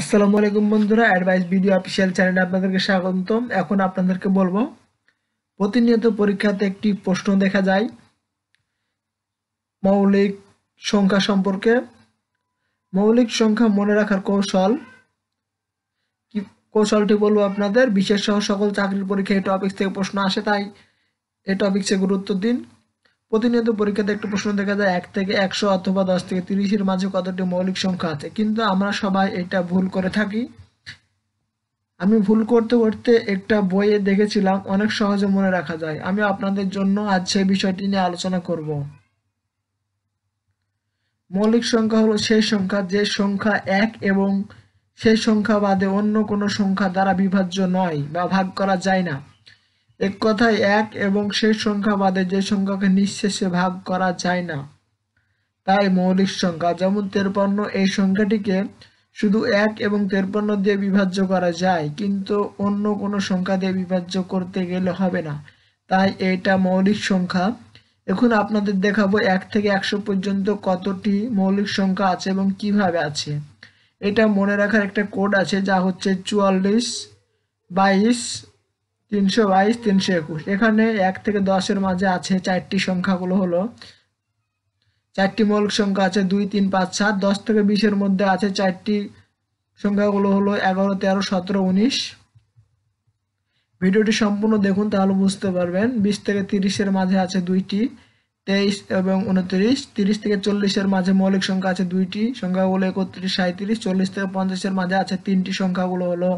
আসসালামু আলাইকুম বন্ধুরা অ্যাডভাইস ভিডিও অফিসিয়াল চ্যানেলে আপনাদেরকে স্বাগতম এখন আপনাদেরকে বলবো প্রতিনিয়ত পরীক্ষাতে একটি প্রশ্ন দেখা যায় মৌলিক সংখ্যা সম্পর্কে মৌলিক সংখ্যা মনে রাখার কৌশল কি কৌশলটি বলবো আপনাদের বিশেষ সহ সকল চাকরির পরীক্ষা এই টপিক্স থেকে প্রশ্ন আসে তাই এই টপিক্সে গুরুত্ব দিন প্রতিনিয়ত পরীক্ষাতে একটি প্রশ্ন দেখা যায় এক থেকে একশো অথবা দশ থেকে তিরিশের মাঝে কতটি মৌলিক সংখ্যা আছে কিন্তু আমরা সবাই এটা ভুল করে থাকি আমি ভুল করতে করতে একটা বইয়ে দেখেছিলাম অনেক সহজে মনে রাখা যায় আমি আপনাদের জন্য আজ সেই বিষয়টি নিয়ে আলোচনা করব মৌলিক সংখ্যা হলো সেই সংখ্যা যে সংখ্যা এক এবং সেই সংখ্যা বাদে অন্য কোনো সংখ্যা দ্বারা বিভাজ্য নয় বা ভাগ করা যায় না এক কথায় এক এবং সেই সংখ্যা বাদে যে সংখ্যাকে নিঃশেষে ভাগ করা যায় না তাই মৌলিক সংখ্যা যেমন তেরপান্ন এই সংখ্যাটিকে শুধু এক এবং তেরপান্ন দিয়ে বিভাজ্য করা যায় কিন্তু অন্য কোনো সংখ্যা দিয়ে বিভাজ্য করতে গেলে হবে না তাই এটা মৌলিক সংখ্যা এখন আপনাদের দেখাবো এক থেকে একশো পর্যন্ত কতটি মৌলিক সংখ্যা আছে এবং কিভাবে আছে এটা মনে রাখার একটা কোড আছে যা হচ্ছে চুয়াল্লিশ বাইশ তিনশো বাইশ তিনশো একুশ এখানে এক থেকে দশের মাঝে আছে চারটি সংখ্যাগুলো হলো চারটি মৌলিক সংখ্যা আছে দুই তিন পাঁচ সাত দশ থেকে বিশের মধ্যে আছে চারটি সংখ্যাগুলো হলো এগারো তেরো সতেরো উনিশ ভিডিওটি সম্পূর্ণ দেখুন তাহলে বুঝতে পারবেন বিশ থেকে তিরিশের মাঝে আছে দুইটি তেইশ এবং উনত্রিশ তিরিশ থেকে চল্লিশের মাঝে মৌলিক সংখ্যা আছে দুইটি সংখ্যাগুলো একত্রিশ সাঁত্রিশ চল্লিশ থেকে পঞ্চাশের মাঝে আছে তিনটি সংখ্যাগুলো হলো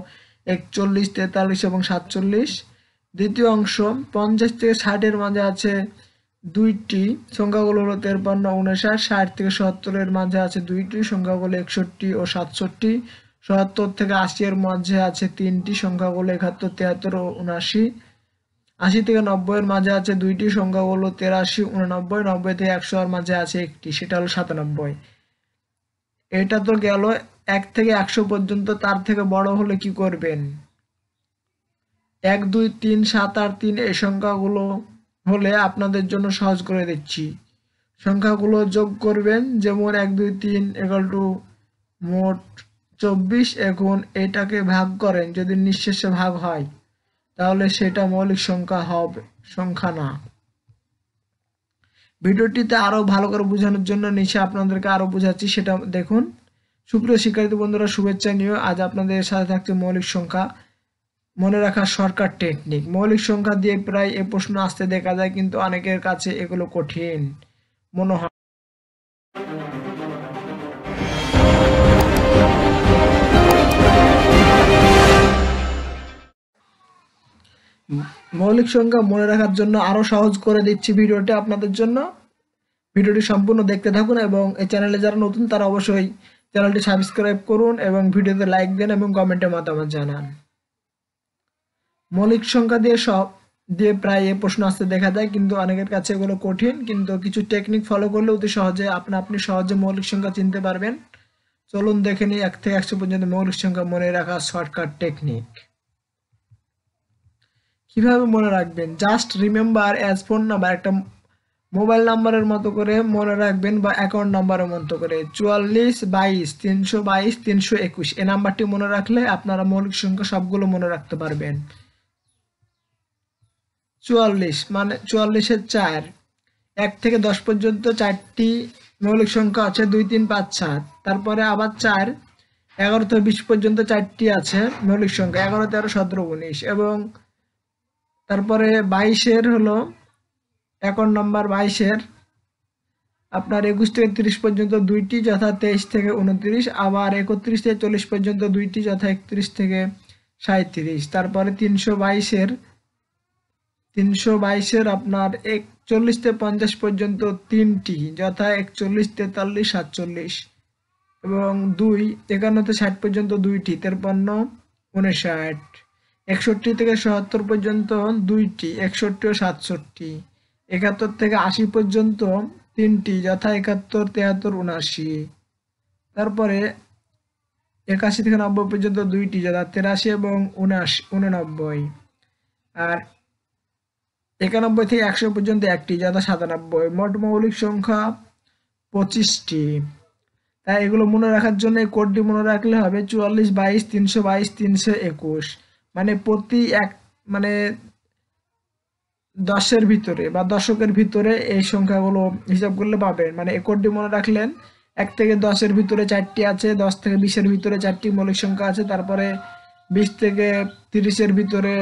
একচল্লিশ তেতাল্লিশ এবং সাতচল্লিশ দ্বিতীয় অংশ পঞ্চাশ থেকে ষাটের মাঝে আছে দুইটি সংখ্যাগুলো হলো তেরপান্ন উনষাট ষাট থেকে সত্তরের মাঝে আছে দুইটি সংখ্যাগুলো একষট্টি ও সাতষট্টি সত্তর থেকে আশি এর মাঝে আছে তিনটি সংখ্যাগুলো একাত্তর তিয়াত্তর ও উনাশি আশি থেকে নব্বইয়ের মাঝে আছে দুইটি সংখ্যাগুলো তেরাশি উননব্বই নব্বই থেকে একশো মাঝে আছে একটি সেটা হলো সাতানব্বই এটা তো গেল এক থেকে একশো পর্যন্ত তার থেকে বড় হলে কি করবেন এক দুই তিন সাত আট তিন এই সংখ্যাগুলো হলে আপনাদের জন্য সহজ করে দিচ্ছি সংখ্যাগুলো যোগ করবেন যেমন এক দুই তিন এগাল টু মোট চব্বিশ এখন এটাকে ভাগ করেন যদি নিঃশেষে ভাগ হয় তাহলে সেটা মৌলিক সংখ্যা হবে সংখ্যা না ভিডিওটিতে আরও ভালো করে বোঝানোর জন্য নিচে আপনাদেরকে আরও বোঝাচ্ছি সেটা দেখুন সুপ্রিয় শিক্ষার্থী বন্ধুরা শুভেচ্ছা নিয়ে আজ আপনাদের সাথে থাকছে মৌলিক সংখ্যা মনে রাখা সরকার টেকনিক মৌলিক সংখ্যা দিয়ে প্রায় এ প্রশ্ন আসতে দেখা যায় কিন্তু অনেকের কাছে এগুলো কঠিন মনে হয় মৌলিক সংখ্যা মনে রাখার জন্য আরো সহজ করে দিচ্ছি ভিডিওটি আপনাদের জন্য ভিডিওটি সম্পূর্ণ দেখতে থাকুন এবং এই চ্যানেলে যারা নতুন তারা অবশ্যই চ্যানেলটি সাবস্ক্রাইব করুন এবং ভিডিওতে লাইক দেন এবং কমেন্টে মতামত জানান মৌলিক সংখ্যা দিয়ে সব দিয়ে প্রায় এ প্রশ্ন আসতে দেখা যায় কিন্তু অনেকের কাছে এগুলো কঠিন কিন্তু কিছু টেকনিক ফলো করলে অতি সহজে আপনি আপনি সহজে মৌলিক সংখ্যা চিনতে পারবেন চলুন দেখে নিই এক থেকে একশো পর্যন্ত মৌলিক সংখ্যা মনে রাখা শর্টকাট টেকনিক কিভাবে মনে রাখবেন just remember as phone number একটা মোবাইল নাম্বারের মতো করে মনে রাখবেন বা অ্যাকাউন্ট নাম্বারের মতো করে চুয়াল্লিশ বাইশ তিনশো বাইশ তিনশো একুশ এ নাম্বারটি মনে রাখলে আপনারা মৌলিক সংখ্যা সবগুলো মনে রাখতে পারবেন চুয়াল্লিশ মানে চুয়াল্লিশের চার এক থেকে দশ পর্যন্ত চারটি মৌলিক সংখ্যা আছে দুই তিন পাঁচ সাত তারপরে আবার চার এগারো থেকে বিশ পর্যন্ত চারটি আছে মৌলিক সংখ্যা এগারো তেরো সতেরো উনিশ এবং তারপরে বাইশের হলো একাউন্ট নম্বর বাইশের আপনার একুশ থেকে তিরিশ পর্যন্ত দুইটি যথা তেইশ থেকে উনত্রিশ আবার একত্রিশ থেকে চল্লিশ পর্যন্ত দুইটি যথা একত্রিশ থেকে সাঁত্রিশ তারপরে তিনশো বাইশের তিনশো বাইশের আপনার একচল্লিশ থেকে পঞ্চাশ পর্যন্ত তিনটি যথা একচল্লিশ তেতাল্লিশ সাতচল্লিশ এবং দুই একান্ন থেকে ষাট পর্যন্ত দুইটি তেরপান্ন উনষাট একষট্টি থেকে সত্তর পর্যন্ত দুইটি একষট্টি ও সাতষট্টি একাত্তর থেকে আশি পর্যন্ত তিনটি যথা একাত্তর তেহাত্তর উনআশি তারপরে একাশি থেকে নব্বই পর্যন্ত দুইটি যথা তেরাশি এবং উনআশি উননব্বই আর একানব্বই থেকে একশো পর্যন্ত একটি যথা সাতানব্বই মোট মৌলিক সংখ্যা পঁচিশটি তাই এগুলো মনে রাখার জন্য কোডটি মনে রাখলে হবে চুয়াল্লিশ বাইশ তিনশো বাইশ তিনশো একুশ মানে প্রতি এক মানে দশের ভিতরে বা দশকের ভিতরে এই সংখ্যাগুলো হিসাব করলে পাবেন মানে একটি মনে রাখলেন এক থেকে দশের ভিতরে চারটি আছে দশ থেকে বিশের ভিতরে চারটি মৌলিক সংখ্যা আছে তারপরে বিশ থেকে তিরিশের ভিতরে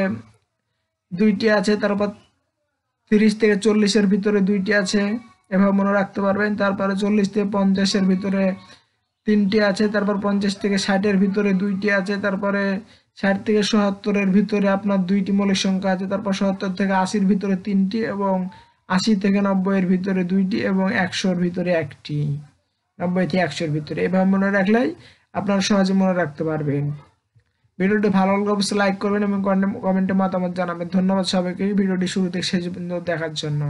দুইটি আছে তারপর তিরিশ থেকে চল্লিশের ভিতরে দুইটি আছে এভাবে মনে রাখতে পারবেন তারপরে চল্লিশ থেকে পঞ্চাশের ভিতরে তিনটি আছে তারপর পঞ্চাশ থেকে ষাটের ভিতরে দুইটি আছে তারপরে ষাট থেকে সহাত্তরের ভিতরে আপনার দুইটি মৌলিক সংখ্যা আছে তারপর সত্তর থেকে আশির ভিতরে তিনটি এবং আশি থেকে নব্বইয়ের ভিতরে দুইটি এবং একশোর ভিতরে একটি নব্বই থেকে একশোর ভিতরে এভাবে মনে রাখলেই আপনারা সহজে মনে রাখতে পারবেন ভিডিওটি ভালো লাগলে অবশ্যই লাইক করবেন এবং কমেন্টে মতামত জানাবেন ধন্যবাদ সবাইকে ভিডিওটি শুরু থেকে শেষ পর্যন্ত দেখার জন্য